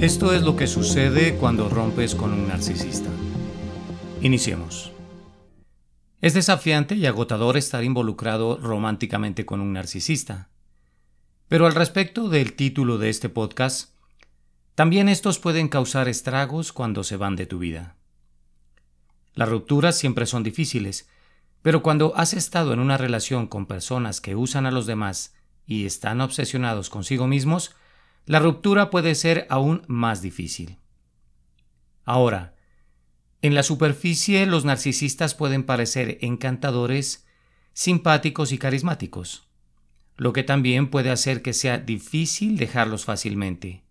Esto es lo que sucede cuando rompes con un narcisista. Iniciemos. Es desafiante y agotador estar involucrado románticamente con un narcisista. Pero al respecto del título de este podcast, también estos pueden causar estragos cuando se van de tu vida. Las rupturas siempre son difíciles, pero cuando has estado en una relación con personas que usan a los demás y están obsesionados consigo mismos, la ruptura puede ser aún más difícil. Ahora, en la superficie los narcisistas pueden parecer encantadores, simpáticos y carismáticos, lo que también puede hacer que sea difícil dejarlos fácilmente.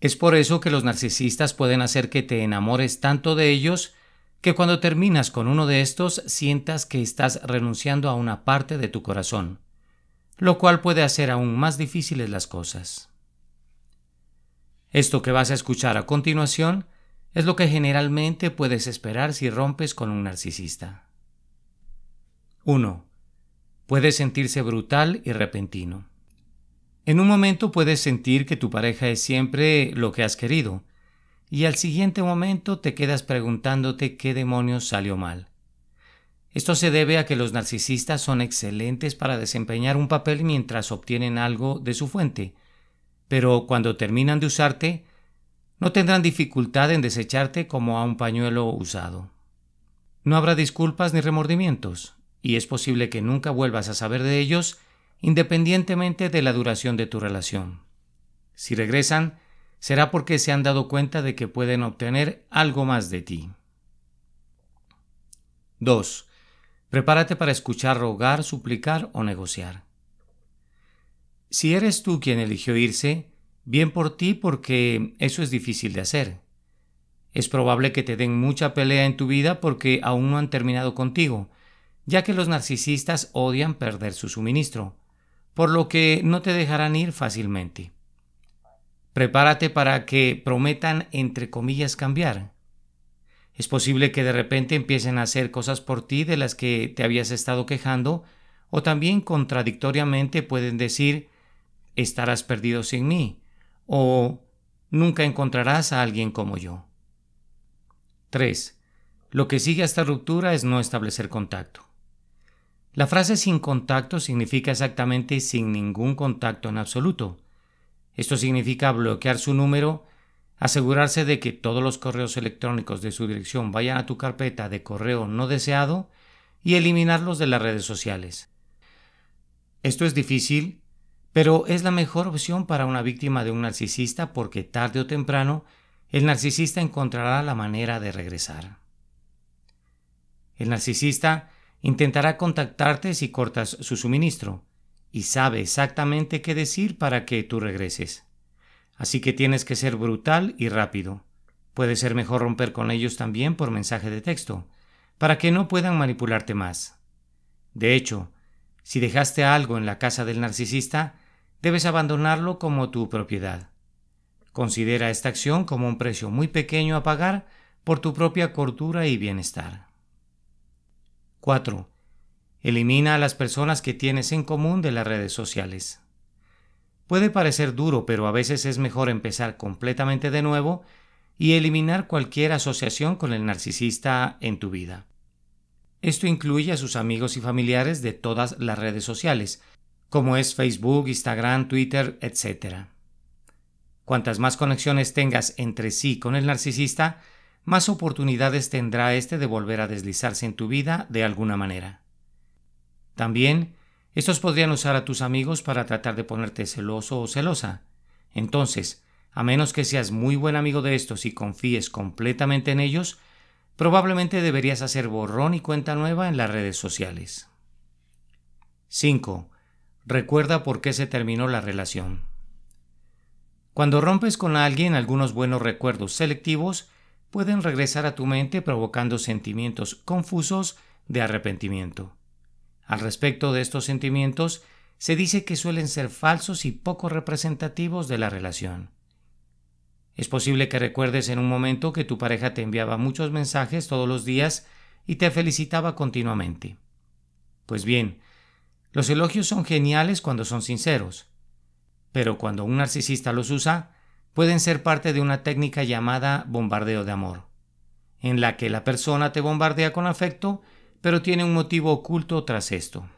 Es por eso que los narcisistas pueden hacer que te enamores tanto de ellos que cuando terminas con uno de estos sientas que estás renunciando a una parte de tu corazón, lo cual puede hacer aún más difíciles las cosas. Esto que vas a escuchar a continuación es lo que generalmente puedes esperar si rompes con un narcisista. 1. Puedes sentirse brutal y repentino. En un momento puedes sentir que tu pareja es siempre lo que has querido, y al siguiente momento te quedas preguntándote qué demonios salió mal. Esto se debe a que los narcisistas son excelentes para desempeñar un papel mientras obtienen algo de su fuente, pero cuando terminan de usarte, no tendrán dificultad en desecharte como a un pañuelo usado. No habrá disculpas ni remordimientos, y es posible que nunca vuelvas a saber de ellos independientemente de la duración de tu relación. Si regresan, será porque se han dado cuenta de que pueden obtener algo más de ti. 2. Prepárate para escuchar, rogar, suplicar o negociar. Si eres tú quien eligió irse, bien por ti porque eso es difícil de hacer. Es probable que te den mucha pelea en tu vida porque aún no han terminado contigo, ya que los narcisistas odian perder su suministro, por lo que no te dejarán ir fácilmente. Prepárate para que prometan entre comillas cambiar. Es posible que de repente empiecen a hacer cosas por ti de las que te habías estado quejando, o también contradictoriamente pueden decir estarás perdido sin mí, o nunca encontrarás a alguien como yo. 3. Lo que sigue a esta ruptura es no establecer contacto. La frase sin contacto significa exactamente sin ningún contacto en absoluto. Esto significa bloquear su número, asegurarse de que todos los correos electrónicos de su dirección vayan a tu carpeta de correo no deseado y eliminarlos de las redes sociales. Esto es difícil pero es la mejor opción para una víctima de un narcisista porque tarde o temprano el narcisista encontrará la manera de regresar. El narcisista intentará contactarte si cortas su suministro y sabe exactamente qué decir para que tú regreses. Así que tienes que ser brutal y rápido. Puede ser mejor romper con ellos también por mensaje de texto, para que no puedan manipularte más. De hecho, si dejaste algo en la casa del narcisista, debes abandonarlo como tu propiedad. Considera esta acción como un precio muy pequeño a pagar por tu propia cordura y bienestar. 4. Elimina a las personas que tienes en común de las redes sociales. Puede parecer duro, pero a veces es mejor empezar completamente de nuevo y eliminar cualquier asociación con el narcisista en tu vida. Esto incluye a sus amigos y familiares de todas las redes sociales, como es Facebook, Instagram, Twitter, etc. Cuantas más conexiones tengas entre sí con el narcisista, más oportunidades tendrá este de volver a deslizarse en tu vida de alguna manera. También, estos podrían usar a tus amigos para tratar de ponerte celoso o celosa. Entonces, a menos que seas muy buen amigo de estos y confíes completamente en ellos, probablemente deberías hacer borrón y cuenta nueva en las redes sociales. 5 recuerda por qué se terminó la relación. Cuando rompes con alguien, algunos buenos recuerdos selectivos pueden regresar a tu mente provocando sentimientos confusos de arrepentimiento. Al respecto de estos sentimientos, se dice que suelen ser falsos y poco representativos de la relación. Es posible que recuerdes en un momento que tu pareja te enviaba muchos mensajes todos los días y te felicitaba continuamente. Pues bien, los elogios son geniales cuando son sinceros, pero cuando un narcisista los usa, pueden ser parte de una técnica llamada bombardeo de amor, en la que la persona te bombardea con afecto, pero tiene un motivo oculto tras esto.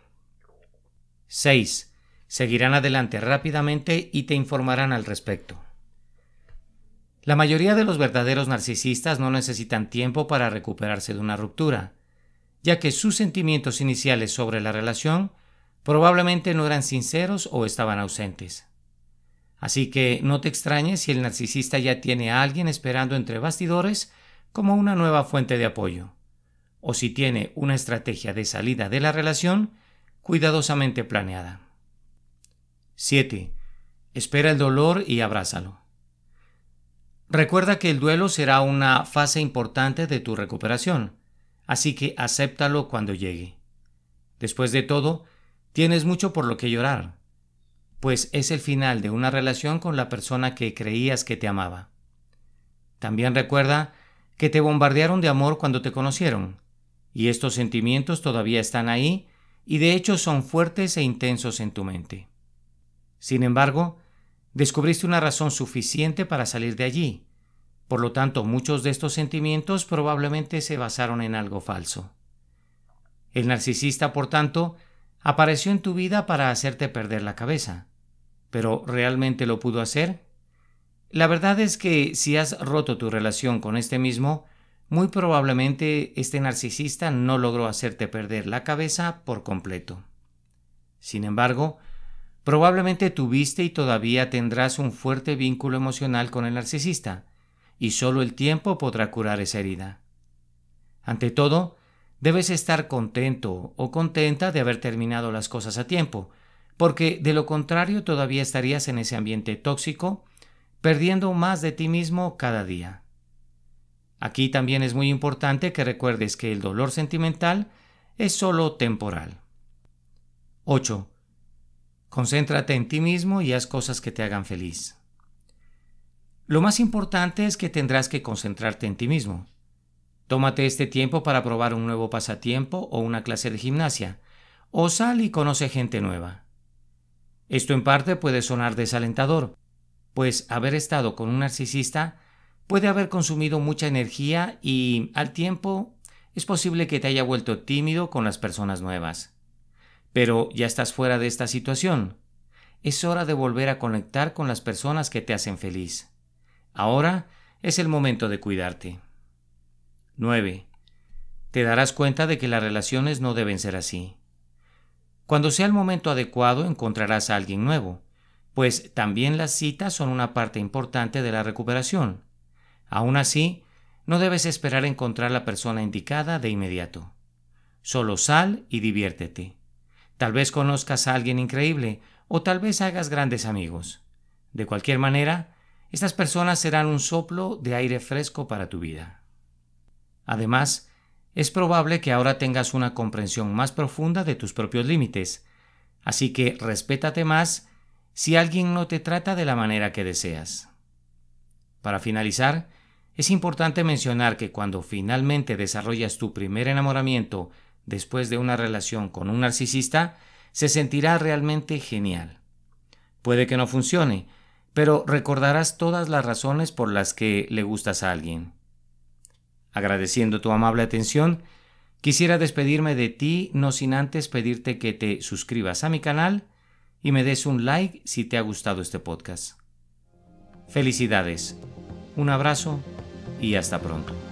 6. Seguirán adelante rápidamente y te informarán al respecto. La mayoría de los verdaderos narcisistas no necesitan tiempo para recuperarse de una ruptura, ya que sus sentimientos iniciales sobre la relación probablemente no eran sinceros o estaban ausentes. Así que no te extrañes si el narcisista ya tiene a alguien esperando entre bastidores como una nueva fuente de apoyo, o si tiene una estrategia de salida de la relación cuidadosamente planeada. 7. Espera el dolor y abrázalo. Recuerda que el duelo será una fase importante de tu recuperación, así que acéptalo cuando llegue. Después de todo, Tienes mucho por lo que llorar, pues es el final de una relación con la persona que creías que te amaba. También recuerda que te bombardearon de amor cuando te conocieron, y estos sentimientos todavía están ahí y de hecho son fuertes e intensos en tu mente. Sin embargo, descubriste una razón suficiente para salir de allí, por lo tanto muchos de estos sentimientos probablemente se basaron en algo falso. El narcisista, por tanto, apareció en tu vida para hacerte perder la cabeza. Pero ¿realmente lo pudo hacer? La verdad es que si has roto tu relación con este mismo, muy probablemente este narcisista no logró hacerte perder la cabeza por completo. Sin embargo, probablemente tuviste y todavía tendrás un fuerte vínculo emocional con el narcisista, y solo el tiempo podrá curar esa herida. Ante todo, debes estar contento o contenta de haber terminado las cosas a tiempo, porque de lo contrario todavía estarías en ese ambiente tóxico, perdiendo más de ti mismo cada día. Aquí también es muy importante que recuerdes que el dolor sentimental es solo temporal. 8. Concéntrate en ti mismo y haz cosas que te hagan feliz. Lo más importante es que tendrás que concentrarte en ti mismo. Tómate este tiempo para probar un nuevo pasatiempo o una clase de gimnasia, o sal y conoce gente nueva. Esto en parte puede sonar desalentador, pues haber estado con un narcisista puede haber consumido mucha energía y, al tiempo, es posible que te haya vuelto tímido con las personas nuevas. Pero ya estás fuera de esta situación. Es hora de volver a conectar con las personas que te hacen feliz. Ahora es el momento de cuidarte. 9. Te darás cuenta de que las relaciones no deben ser así. Cuando sea el momento adecuado encontrarás a alguien nuevo, pues también las citas son una parte importante de la recuperación. Aún así, no debes esperar encontrar la persona indicada de inmediato. Solo sal y diviértete. Tal vez conozcas a alguien increíble o tal vez hagas grandes amigos. De cualquier manera, estas personas serán un soplo de aire fresco para tu vida. Además, es probable que ahora tengas una comprensión más profunda de tus propios límites, así que respétate más si alguien no te trata de la manera que deseas. Para finalizar, es importante mencionar que cuando finalmente desarrollas tu primer enamoramiento después de una relación con un narcisista, se sentirá realmente genial. Puede que no funcione, pero recordarás todas las razones por las que le gustas a alguien. Agradeciendo tu amable atención, quisiera despedirme de ti no sin antes pedirte que te suscribas a mi canal y me des un like si te ha gustado este podcast. Felicidades, un abrazo y hasta pronto.